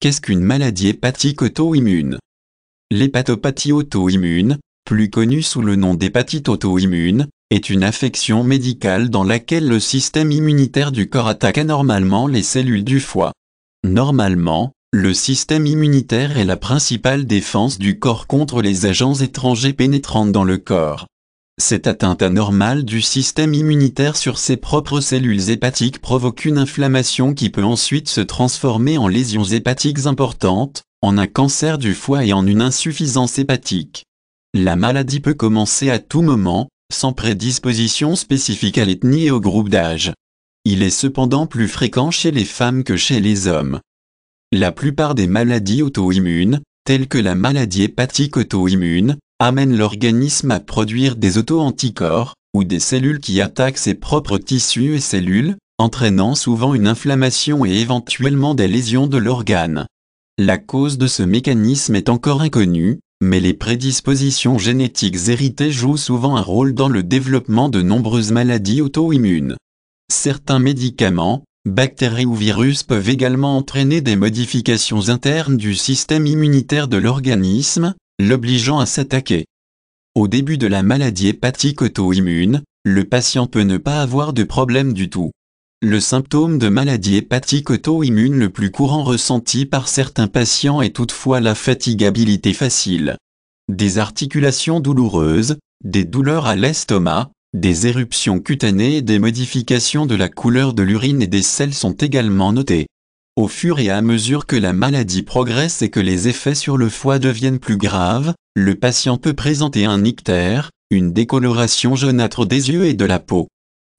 Qu'est-ce qu'une maladie hépatique auto-immune L'hépatopathie auto-immune, plus connue sous le nom d'hépatite auto-immune, est une affection médicale dans laquelle le système immunitaire du corps attaque anormalement les cellules du foie. Normalement, le système immunitaire est la principale défense du corps contre les agents étrangers pénétrant dans le corps. Cette atteinte anormale du système immunitaire sur ses propres cellules hépatiques provoque une inflammation qui peut ensuite se transformer en lésions hépatiques importantes, en un cancer du foie et en une insuffisance hépatique. La maladie peut commencer à tout moment, sans prédisposition spécifique à l'ethnie et au groupe d'âge. Il est cependant plus fréquent chez les femmes que chez les hommes. La plupart des maladies auto-immunes, telles que la maladie hépatique auto-immune, amène l'organisme à produire des auto-anticorps, ou des cellules qui attaquent ses propres tissus et cellules, entraînant souvent une inflammation et éventuellement des lésions de l'organe. La cause de ce mécanisme est encore inconnue, mais les prédispositions génétiques héritées jouent souvent un rôle dans le développement de nombreuses maladies auto-immunes. Certains médicaments, bactéries ou virus peuvent également entraîner des modifications internes du système immunitaire de l'organisme, l'obligeant à s'attaquer. Au début de la maladie hépatique auto-immune, le patient peut ne pas avoir de problème du tout. Le symptôme de maladie hépatique auto-immune le plus courant ressenti par certains patients est toutefois la fatigabilité facile. Des articulations douloureuses, des douleurs à l'estomac, des éruptions cutanées et des modifications de la couleur de l'urine et des selles sont également notées. Au fur et à mesure que la maladie progresse et que les effets sur le foie deviennent plus graves, le patient peut présenter un ictère, une décoloration jaunâtre des yeux et de la peau.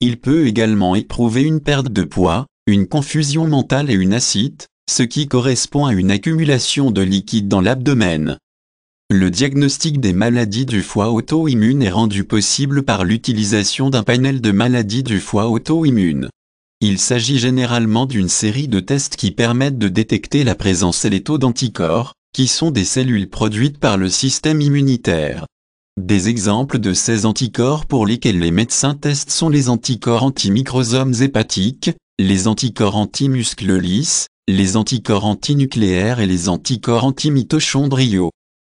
Il peut également éprouver une perte de poids, une confusion mentale et une acide, ce qui correspond à une accumulation de liquide dans l'abdomen. Le diagnostic des maladies du foie auto-immune est rendu possible par l'utilisation d'un panel de maladies du foie auto-immune. Il s'agit généralement d'une série de tests qui permettent de détecter la présence et les taux d'anticorps, qui sont des cellules produites par le système immunitaire. Des exemples de ces anticorps pour lesquels les médecins testent sont les anticorps antimicrosomes hépatiques, les anticorps anti lisses, les anticorps antinucléaires et les anticorps antimitochondriaux.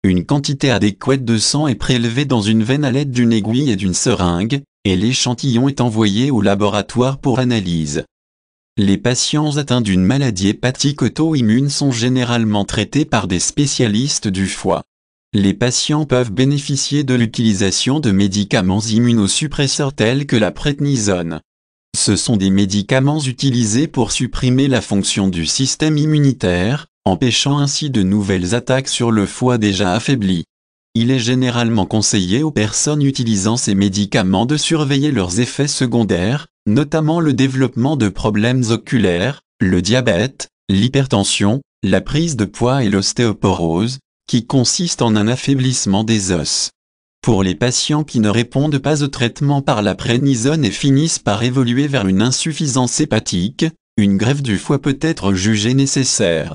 Une quantité adéquate de sang est prélevée dans une veine à l'aide d'une aiguille et d'une seringue, et l'échantillon est envoyé au laboratoire pour analyse. Les patients atteints d'une maladie hépatique auto-immune sont généralement traités par des spécialistes du foie. Les patients peuvent bénéficier de l'utilisation de médicaments immunosuppresseurs tels que la prétnisone. Ce sont des médicaments utilisés pour supprimer la fonction du système immunitaire, empêchant ainsi de nouvelles attaques sur le foie déjà affaibli. Il est généralement conseillé aux personnes utilisant ces médicaments de surveiller leurs effets secondaires, notamment le développement de problèmes oculaires, le diabète, l'hypertension, la prise de poids et l'ostéoporose, qui consiste en un affaiblissement des os. Pour les patients qui ne répondent pas au traitement par la prénisone et finissent par évoluer vers une insuffisance hépatique, une grève du foie peut être jugée nécessaire.